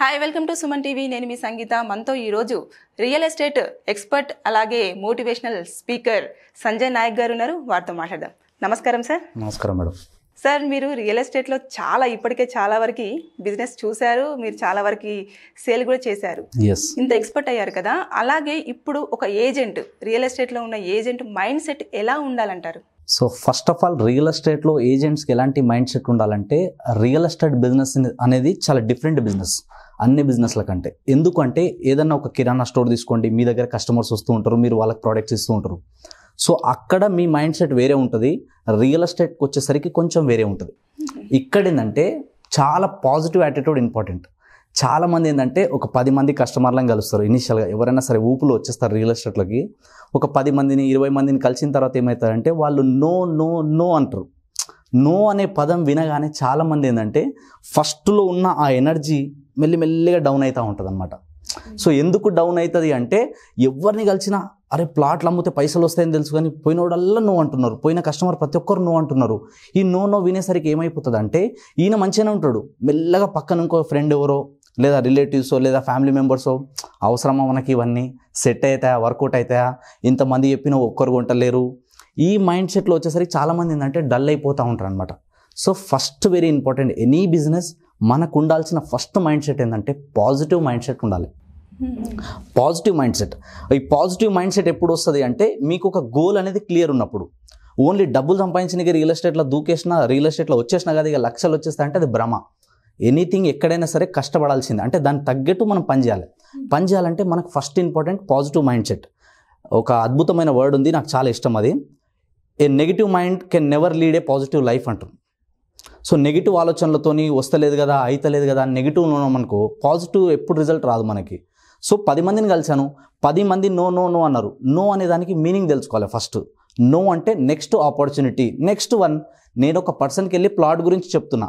Hi welcome to Suman TV నేను మీ సంగీత మనతో ఈరోజు రియల్ ఎస్టేట్ ఎక్స్పర్ట్ అలాగే మోటివేషనల్ స్పీకర్ సంజయ్ నాయక్ గారు ఉన్నారు వారితో మాట్లాడదాం నమస్కారం సార్ నమస్కారం మేడం సార్ మీరు రియల్ ఎస్టేట్లో చాలా ఇప్పటికే చాలా వరకు బిజినెస్ చూశారు మీరు చాలా వరకు సేల్ కూడా చేశారు ఇంత ఎక్స్పర్ట్ అయ్యారు కదా అలాగే ఇప్పుడు ఒక ఏజెంట్ రియల్ ఎస్టేట్లో ఉన్న ఏజెంట్ మైండ్ సెట్ ఎలా ఉండాలంటారు so first of all real ఎస్టేట్లో ఏజెంట్స్కి ఎలాంటి మైండ్ సెట్ ఉండాలంటే రియల్ ఎస్టేట్ బిజినెస్ అనేది చాలా డిఫరెంట్ బిజినెస్ అన్ని బిజినెస్ల కంటే ఎందుకంటే ఏదన్నా ఒక కిరాణా స్టోర్ తీసుకోండి మీ దగ్గర కస్టమర్స్ వస్తూ ఉంటారు మీరు వాళ్ళకి ప్రోడక్ట్స్ ఇస్తూ ఉంటారు సో అక్కడ మీ మైండ్ సెట్ వేరే ఉంటుంది రియల్ ఎస్టేట్కి వచ్చేసరికి కొంచెం వేరే ఉంటుంది ఇక్కడ ఏంటంటే చాలా పాజిటివ్ యాటిట్యూడ్ ఇంపార్టెంట్ చాలామంది ఏంటంటే ఒక పది మంది కస్టమర్లను కలుస్తారు ఇనిషియల్గా ఎవరైనా సరే ఊపులు వచ్చేస్తారు రియల్ ఎస్టేట్లకి ఒక పది మందిని ఇరవై మందిని కలిసిన తర్వాత ఏమవుతారంటే వాళ్ళు నో నో నో అంటారు నో అనే పదం వినగానే చాలామంది ఏంటంటే ఫస్ట్లో ఉన్న ఆ ఎనర్జీ మెల్లిమెల్లిగా డౌన్ అవుతూ ఉంటుంది అనమాట సో ఎందుకు డౌన్ అవుతుంది అంటే ఎవరిని కలిసినా అరే ప్లాట్లు అమ్మితే పైసలు వస్తాయని తెలుసు కానీ పోయినోడల్లా నువ్వు అంటున్నారు పోయిన కస్టమర్ ప్రతి ఒక్కరు నువ్వు అంటున్నారు ఈ నో నో వినేసరికి ఏమైపోతుంది అంటే ఈయన మంచిగానే ఉంటాడు మెల్లగా పక్కన ఇంకో ఫ్రెండ్ ఎవరో లేదా రిలేటివ్సో లేదా ఫ్యామిలీ మెంబర్సో అవసరమా మనకి ఇవన్నీ సెట్ అవుతాయా వర్కౌట్ అవుతాయా ఇంతమంది చెప్పిన ఒక్కరు కొంటలేరు ఈ మైండ్ సెట్లో వచ్చేసరికి చాలామంది ఏంటంటే డల్ అయిపోతూ ఉంటారు అనమాట so first very important any business మనకు ఉండాల్సిన ఫస్ట్ మైండ్ సెట్ ఏంటంటే పాజిటివ్ మైండ్ సెట్ ఉండాలి పాజిటివ్ మైండ్ సెట్ ఈ పాజిటివ్ మైండ్ సెట్ ఎప్పుడు వస్తుంది అంటే మీకు ఒక గోల్ అనేది క్లియర్ ఉన్నప్పుడు ఓన్లీ డబ్బులు సంపాదించిన రియల్ ఎస్టేట్లో దూకేసిన రియల్ ఎస్టేట్లో వచ్చేసినా కాదు ఇక లక్షలు వచ్చేస్తా అంటే అది భ్రమ ఎనీథింగ్ ఎక్కడైనా సరే కష్టపడాల్సిందే అంటే దాన్ని తగ్గట్టు మనం పనిచేయాలి పనిచేయాలంటే మనకు first important positive mind set ఒక అద్భుతమైన వర్డ్ ఉంది నాకు చాలా ఇష్టం అది a negative mind can never lead a positive life అంటుంది సో నెగిటివ్ ఆలోచనలతోని వస్తలేదు కదా అయితలేదు కదా నెగిటివ్ ఉన్నాం అనుకో పాజిటివ్ ఎప్పుడు రిజల్ట్ రాదు మనకి సో పది మందిని కలిశాను పది మంది నో నో నో అన్నారు నో అనేదానికి మీనింగ్ తెలుసుకోవాలి ఫస్ట్ నో అంటే నెక్స్ట్ ఆపర్చునిటీ నెక్స్ట్ వన్ నేను ఒక పర్సన్కి వెళ్ళి ప్లాట్ గురించి చెప్తున్నా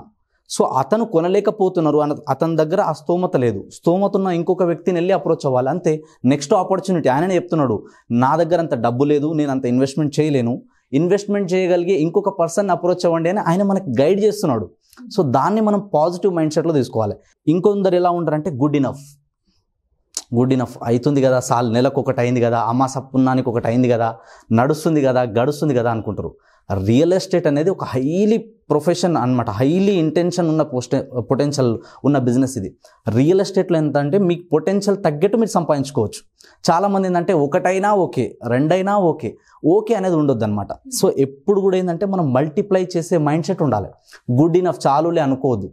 సో అతను కొనలేకపోతున్నారు అన్న అతని దగ్గర ఆ స్తోమత లేదు స్తోమత ఉన్న ఇంకొక వ్యక్తిని వెళ్ళి అప్రోచ్ అవ్వాలి అంతే నెక్స్ట్ ఆపర్చునిటీ ఆయననే చెప్తున్నాడు నా దగ్గర అంత డబ్బు లేదు నేను అంత ఇన్వెస్ట్మెంట్ చేయలేను ఇన్వెస్ట్మెంట్ చేయగలిగే ఇంకొక పర్సన్ అప్రోచ్ అవ్వండి అని ఆయన మనకు గైడ్ చేస్తున్నాడు సో దాన్ని మనం పాజిటివ్ మైండ్ సెట్లో తీసుకోవాలి ఇంకొందరు ఎలా ఉంటారంటే గుడ్ ఇనఫ్ గుడ్ ఇనఫ్ అవుతుంది కదా సాల్ నెలకు ఒకటి అయింది కదా అమాస పున్నానికి ఒకటి అయింది కదా నడుస్తుంది కదా గడుస్తుంది కదా అనుకుంటారు రియల్ ఎస్టేట్ అనేది ఒక హైలీ ప్రొఫెషన్ అనమాట హైలీ ఇంటెన్షన్ ఉన్న పోస్ట పొటెన్షియల్ ఉన్న బిజినెస్ ఇది రియల్ ఎస్టేట్లో ఎంత అంటే మీకు పొటెన్షియల్ తగ్గట్టు మీరు సంపాదించుకోవచ్చు చాలామంది ఏంటంటే ఒకటైనా ఓకే రెండైనా ఓకే ఓకే అనేది ఉండొద్దు అనమాట సో ఎప్పుడు కూడా ఏంటంటే మనం మల్టిప్లై చేసే మైండ్ సెట్ ఉండాలి గుడ్ ఇనఫ్ చాలులే అనుకోవద్దు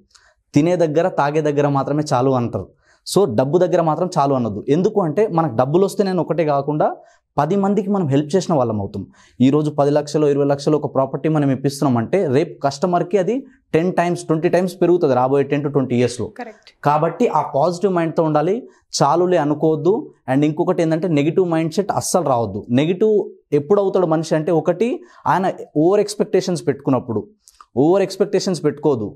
తినే దగ్గర తాగే దగ్గర మాత్రమే చాలు అంటారు సో డబ్బు దగ్గర మాత్రం చాలు అనొద్దు ఎందుకు అంటే మనకు డబ్బులు వస్తే నేను ఒకటే కాకుండా పది మందికి మనం హెల్ప్ చేసిన వాళ్ళం అవుతాం ఈరోజు పది లక్షలు ఇరవై లక్షలు ఒక ప్రాపర్టీ మనం ఇప్పిస్తున్నామంటే రేపు కస్టమర్కి అది టెన్ టైమ్స్ ట్వంటీ టైమ్స్ పెరుగుతుంది రాబోయే టెన్ టు ట్వంటీ ఇయర్స్లో కాబట్టి ఆ పాజిటివ్ మైండ్తో ఉండాలి చాలులే అనుకోవద్దు అండ్ ఇంకొకటి ఏంటంటే నెగిటివ్ మైండ్ సెట్ అస్సలు రావద్దు నెగిటివ్ ఎప్పుడు అవుతాడు మనిషి అంటే ఒకటి ఆయన ఓవర్ ఎక్స్పెక్టేషన్స్ పెట్టుకున్నప్పుడు ఓవర్ ఎక్స్పెక్టేషన్స్ పెట్టుకోదు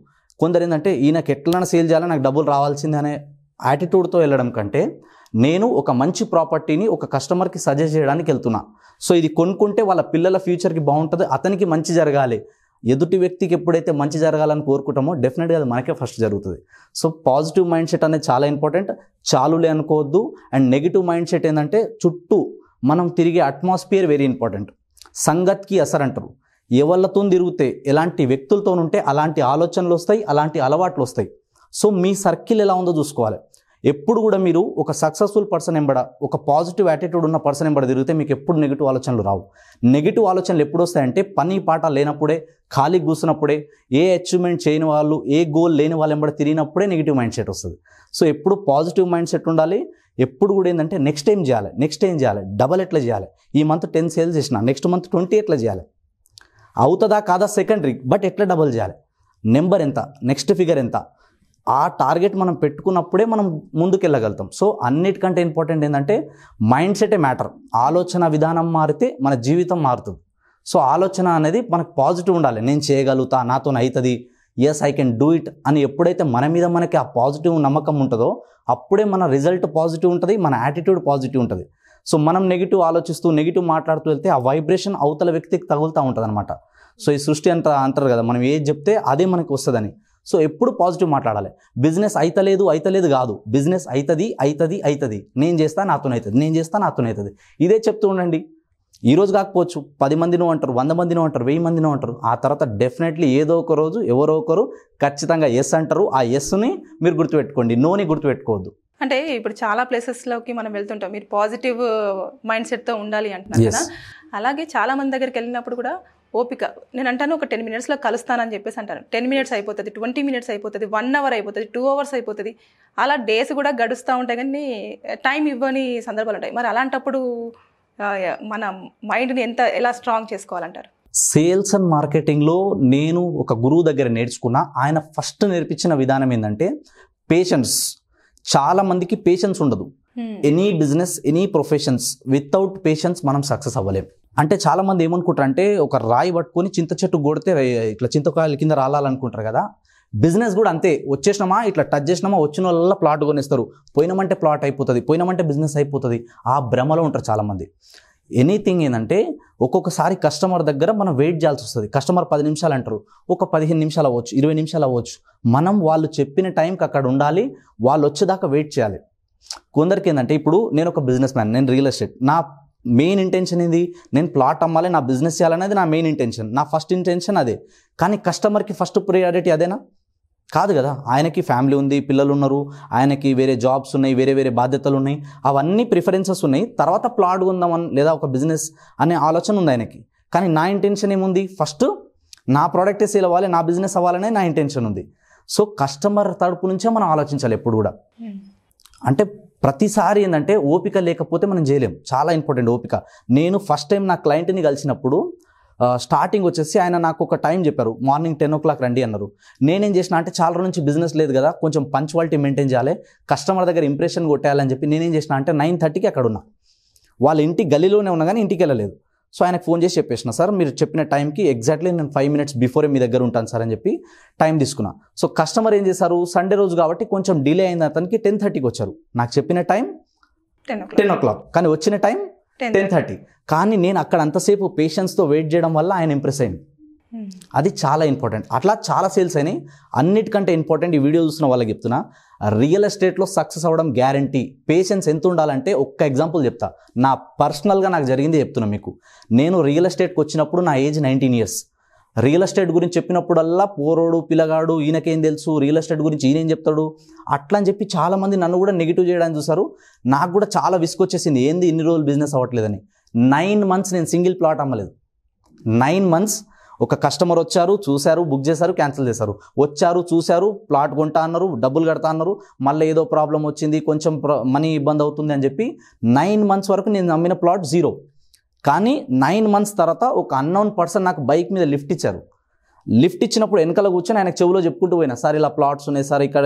కొందరు ఏంటంటే ఈయనకి ఎట్లైనా సేల్ చేయాలి నాకు డబ్బులు రావాల్సిందే అనే యాటిట్యూడ్తో వెళ్ళడం కంటే నేను ఒక మంచి ప్రాపర్టీని ఒక కస్టమర్కి సజెస్ట్ చేయడానికి వెళ్తున్నా సో ఇది కొనుక్కుంటే వాళ్ళ పిల్లల ఫ్యూచర్కి బాగుంటుంది అతనికి మంచి జరగాలి ఎదుటి వ్యక్తికి ఎప్పుడైతే మంచి జరగాలని కోరుకుంటామో డెఫినెట్గా అది మనకే ఫస్ట్ జరుగుతుంది సో పాజిటివ్ మైండ్ సెట్ అనేది చాలా ఇంపార్టెంట్ చాలులే అనుకోవద్దు అండ్ నెగిటివ్ మైండ్ సెట్ ఏంటంటే చుట్టూ మనం తిరిగే అట్మాస్ఫియర్ వెరీ ఇంపార్టెంట్ సంగత్కి అసర్ అంటారు ఎవళ్ళతో తిరిగితే ఎలాంటి వ్యక్తులతో ఉంటే అలాంటి ఆలోచనలు వస్తాయి అలాంటి అలవాట్లు వస్తాయి సో మీ సర్కిల్ ఎలా ఉందో చూసుకోవాలి ఎప్పుడు కూడా మీరు ఒక సక్సెస్ఫుల్ పర్సన్ ఎంబడ ఒక పాజిటివ్ యాటిట్యూడ్ ఉన్న పర్సన్ ఎంబడ తిరిగితే మీకు ఎప్పుడు నెగిటివ్ ఆలోచనలు రావు నెగిటివ్ ఆలోచనలు ఎప్పుడు వస్తాయంటే పని పాట లేనప్పుడే ఖాళీ కూసినప్పుడే ఏ అచీవ్మెంట్ చేయని వాళ్ళు ఏ గోల్ లేని వాళ్ళు ఎంబడ తిరిగినప్పుడే నెగిటివ్ మైండ్ సెట్ వస్తుంది సో ఎప్పుడు పాజిటివ్ మైండ్ సెట్ ఉండాలి ఎప్పుడు కూడా ఏంటంటే నెక్స్ట్ టైం చేయాలి నెక్స్ట్ ఏం చేయాలి డబల్ ఎట్లా చేయాలి ఈ మంత్ టెన్ సేల్స్ చేసిన నెక్స్ట్ మంత్ ట్వంటీ ఎట్లా చేయాలి అవుతుందా కాదా సెకండరీ బట్ ఎట్లా డబల్ చేయాలి నెంబర్ ఎంత నెక్స్ట్ ఫిగర్ ఎంత ఆ టార్గెట్ మనం పెట్టుకున్నప్పుడే మనం ముందుకెళ్ళగలుగుతాం సో అన్నిటికంటే ఇంపార్టెంట్ ఏంటంటే మైండ్ సెటే మ్యాటర్ ఆలోచన విధానం మారితే మన జీవితం మారుతుంది సో ఆలోచన అనేది మనకు పాజిటివ్ ఉండాలి నేను చేయగలుగుతా నాతో అవుతుంది yes I can do it అని ఎప్పుడైతే మన మీద మనకి ఆ పాజిటివ్ నమ్మకం ఉంటుందో అప్పుడే మన రిజల్ట్ పాజిటివ్ ఉంటుంది మన యాటిట్యూడ్ పాజిటివ్ ఉంటుంది సో మనం నెగిటివ్ ఆలోచిస్తూ నెగిటివ్ మాట్లాడుతూ వెళ్తే ఆ వైబ్రేషన్ అవతల వ్యక్తికి తగులుతూ ఉంటుంది అనమాట సో ఈ సృష్టి అంత అంటారు కదా మనం ఏది చెప్తే అదే మనకి వస్తుందని సో ఎప్పుడు పాజిటివ్ మాట్లాడాలి బిజినెస్ అయితలేదు అయితలేదు కాదు బిజినెస్ అవుతుంది అవుతుంది అవుతుంది నేను చేస్తా అవుతుంది నేను చేస్తా అవుతుంది ఇదే చెప్తూ ఉండండి ఈరోజు కాకపోవచ్చు పది మందినో అంటారు వంద మందినో అంటారు వెయ్యి మందినో అంటారు ఆ తర్వాత డెఫినెట్లీ ఏదో ఒక రోజు ఎవరో ఒకరు ఖచ్చితంగా ఎస్ అంటారు ఆ ఎస్ని మీరు గుర్తుపెట్టుకోండి నోని గుర్తుపెట్టుకోవద్దు అంటే ఇప్పుడు చాలా ప్లేసెస్లోకి మనం వెళ్తుంటాం మీరు పాజిటివ్ మైండ్ సెట్తో ఉండాలి అంటున్నారు కదా అలాగే చాలా మంది దగ్గరికి వెళ్ళినప్పుడు కూడా ఓపిక నేను అంటాను ఒక టెన్ మినిట్స్లో కలుస్తానని చెప్పేసి అంటాను టెన్ మినిట్స్ అయిపోతుంది ట్వంటీ మినిట్స్ అయిపోతుంది వన్ అవర్ అయిపోతుంది టూ అవర్స్ అయిపోతుంది అలా డేస్ కూడా గడుస్తూ ఉంటాయి కానీ టైం ఇవ్వని సందర్భాలు ఉంటాయి మరి అలాంటప్పుడు మన మైండ్ని ఎంత ఎలా స్ట్రాంగ్ చేసుకోవాలంటారు సేల్స్ అండ్ మార్కెటింగ్లో నేను ఒక గురువు దగ్గర నేర్చుకున్న ఆయన ఫస్ట్ నేర్పించిన విధానం ఏంటంటే పేషెన్స్ చాలామందికి పేషెన్స్ ఉండదు any business any professions without patience మనం సక్సెస్ అవ్వలేము అంటే చాలామంది ఏమనుకుంటారు అంటే ఒక రాయి పట్టుకొని చింత చెట్టు కొడితే ఇట్లా చింతకాయల కింద రాలాలనుకుంటారు కదా బిజినెస్ కూడా అంతే వచ్చేసినామా ఇట్లా టచ్ చేసినామా వచ్చిన వాళ్ళ ప్లాట్ కొనేస్తారు పోయినామంటే ప్లాట్ అయిపోతుంది పోయినామంటే బిజినెస్ అయిపోతుంది ఆ భ్రమలో ఉంటారు చాలామంది ఎనీథింగ్ ఏంటంటే ఒక్కొక్కసారి కస్టమర్ దగ్గర మనం వెయిట్ చేయాల్సి వస్తుంది కస్టమర్ పది నిమిషాలు అంటారు ఒక పదిహేను నిమిషాలు అవ్వచ్చు ఇరవై నిమిషాలు అవ్వచ్చు మనం వాళ్ళు చెప్పిన టైంకి అక్కడ ఉండాలి వాళ్ళు వచ్చేదాకా వెయిట్ చేయాలి కొందరికి ఏంటంటే ఇప్పుడు నేను ఒక బిజినెస్ మ్యాన్ నేను రియల్ ఎస్టేట్ నా మెయిన్ ఇంటెన్షన్ ఏంది నేను ప్లాట్ అమ్మాలి నా బిజినెస్ చేయాలనేది నా మెయిన్ ఇంటెన్షన్ నా ఫస్ట్ ఇంటెన్షన్ అదే కానీ కస్టమర్కి ఫస్ట్ ప్రియారిటీ అదేనా కాదు కదా ఆయనకి ఫ్యామిలీ ఉంది పిల్లలు ఉన్నారు ఆయనకి వేరే జాబ్స్ ఉన్నాయి వేరే వేరే బాధ్యతలు ఉన్నాయి అవన్నీ ప్రిఫరెన్సెస్ ఉన్నాయి తర్వాత ప్లాట్ ఉందామని లేదా ఒక బిజినెస్ అనే ఆలోచన ఉంది ఆయనకి కానీ నా ఇంటెన్షన్ ఏముంది ఫస్ట్ నా ప్రోడక్టే సేల్ అవ్వాలి నా బిజినెస్ అవ్వాలనే నా ఇంటెన్షన్ ఉంది సో కస్టమర్ తరపు నుంచే మనం ఆలోచించాలి ఎప్పుడు కూడా hmm. అంటే ప్రతిసారి ఏంటంటే ఓపిక లేకపోతే మనం చేయలేం చాలా ఇంపార్టెంట్ ఓపిక నేను ఫస్ట్ టైం నా క్లయింట్ని కలిసినప్పుడు స్టార్టింగ్ వచ్చేసి ఆయన నాకు ఒక టైం చెప్పారు మార్నింగ్ టెన్ ఓ క్లాక్ రండి అన్నారు నేనేం చేసిన అంటే చాలా రోజు నుంచి బిజినెస్ లేదు కదా కొంచెం పంచువాలిటీ మెయింటైన్ చేయాలి కస్టమర్ దగ్గర ఇంప్రెషన్ కొట్టేయాలని చెప్పి నేనేం చేసిన అంటే నైన్ థర్టీకి అక్కడ ఉన్నా వాళ్ళ ఇంటి గలీలోనే ఉన్నా కానీ ఇంటికి వెళ్ళలేదు సో ఆయనకు ఫోన్ చేసి చెప్పేసిన సార్ మీరు చెప్పిన టైంకి ఎగ్జాక్ట్లీ నేను ఫైవ్ మినిట్స్ బిఫోరే మీ దగ్గర ఉంటాను సార్ అని చెప్పి టైం తీసుకున్నా సో కస్టమర్ ఏం చేశారు సండే రోజు కాబట్టి కొంచెం డిలే అయిన అతనికి టెన్ థర్టీకి వచ్చారు నాకు చెప్పిన టైం టెన్ ఓ క్లాక్ కానీ వచ్చిన టైం టెన్ థర్టీ కానీ నేను అక్కడ అంతసేపు పేషెన్స్తో వెయిట్ చేయడం వల్ల ఆయన ఇంప్రెస్ అయింది అది చాలా ఇంపార్టెంట్ అట్లా చాలా సేల్స్ అయినాయి అన్నిటికంటే ఇంపార్టెంట్ ఈ వీడియో చూసిన వాళ్ళకి చెప్తున్నా రియల్ ఎస్టేట్లో సక్సెస్ అవ్వడం గ్యారంటీ పేషెన్స్ ఎంత ఉండాలంటే ఒక్క ఎగ్జాంపుల్ చెప్తా నా పర్సనల్గా నాకు జరిగింది చెప్తున్నా మీకు నేను రియల్ ఎస్టేట్కి వచ్చినప్పుడు నా age nineteen years real estate గురించి చెప్పినప్పుడల్లా పోరోడు పిల్లగాడు ఈయనకేం తెలుసు రియల్ ఎస్టేట్ గురించి ఈయనేం చెప్తాడు అట్లా అని చెప్పి చాలామంది నన్ను కూడా నెగిటివ్ చేయడానికి చూసారు నాకు కూడా చాలా విసుకొచ్చేసింది ఏంది ఇన్ని రోజులు బిజినెస్ అవ్వట్లేదని నైన్ మంత్స్ నేను సింగిల్ ప్లాట్ అమ్మలేదు నైన్ మంత్స్ ఒక కస్టమర్ వచ్చారు చూశారు బుక్ చేశారు క్యాన్సిల్ చేశారు వచ్చారు చూశారు ప్లాట్ కొంటా అన్నారు డబ్బులు కడతా అన్నారు మళ్ళీ ఏదో ప్రాబ్లం వచ్చింది కొంచెం మనీ ఇబ్బంది అవుతుంది అని చెప్పి నైన్ మంత్స్ వరకు నేను నమ్మిన ప్లాట్ జీరో కానీ నైన్ మంత్స్ తర్వాత ఒక అన్నోన్ పర్సన్ నాకు బైక్ మీద లిఫ్ట్ ఇచ్చారు లిఫ్ట్ ఇచ్చినప్పుడు వెనకాల కూర్చొని ఆయన చెవులో చెప్పుకుంటూ పోయినా సార్ ఇలా ప్లాట్స్ ఉన్నాయి సార్ ఇక్కడ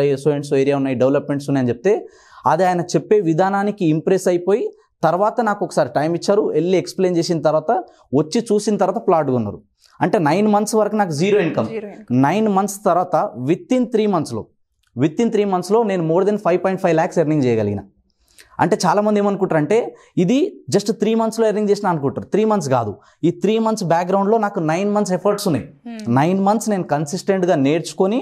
సో ఏరియా ఉన్నాయి డెవలప్మెంట్స్ ఉన్నాయని చెప్తే అది ఆయన చెప్పే విధానానికి ఇంప్రెస్ అయిపోయి తర్వాత నాకు ఒకసారి టైం ఇచ్చారు వెళ్ళి ఎక్స్ప్లెయిన్ చేసిన తర్వాత వచ్చి చూసిన తర్వాత ప్లాట్ కొన్నారు అంటే నైన్ మంత్స్ వరకు నాకు జీరో ఇన్కమ్ నైన్ మంత్స్ తర్వాత విత్ ఇన్ త్రీ మంత్స్లో విత్ ఇన్ త్రీ మంత్స్లో నేను more than five point five lakhs earning చేయగలిగిన అంటే చాలామంది ఏమనుకుంటారు అంటే ఇది జస్ట్ త్రీ మంత్స్లో ఎర్నింగ్ చేసిన అనుకుంటారు త్రీ మంత్స్ కాదు ఈ త్రీ మంత్స్ బ్యాక్గ్రౌండ్లో నాకు నైన్ మంత్స్ ఎఫర్ట్స్ ఉన్నాయి hmm. నైన్ మంత్స్ నేను కన్సిస్టెంట్గా నేర్చుకొని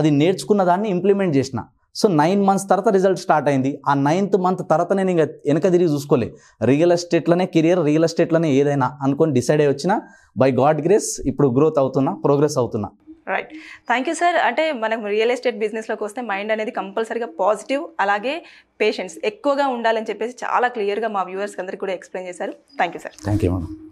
అది నేర్చుకున్న దాన్ని ఇంప్లిమెంట్ చేసిన సో నైన్ మంత్స్ తర్వాత రిజల్ట్ స్టార్ట్ అయింది ఆ నైన్త్ మంత్ తర్వాత నేను ఇంకా వెనక తిరిగి చూసుకోలే రియల్ ఎస్టేట్లోనే కెరియర్ రియల్ ఎస్టేట్లోనే ఏదైనా అనుకొని డిసైడ్ అయ్యి వచ్చిన బై గాడ్ గ్రేస్ ఇప్పుడు గ్రోత్ అవుతున్నా ప్రోగ్రెస్ అవుతున్నా రైట్ థ్యాంక్ యూ సార్ అంటే మనకు రియల్ ఎస్టేట్ బిజినెస్లోకి వస్తే మైండ్ అనేది కంపల్సరీగా పాజిటివ్ అలాగే పేషెన్స్ ఎక్కువగా ఉండాలని చెప్పేసి చాలా క్లియర్గా మా వ్యూవర్స్కి అందరికీ కూడా ఎక్స్ప్లెయిన్ చేశారు thank you sir thank you madam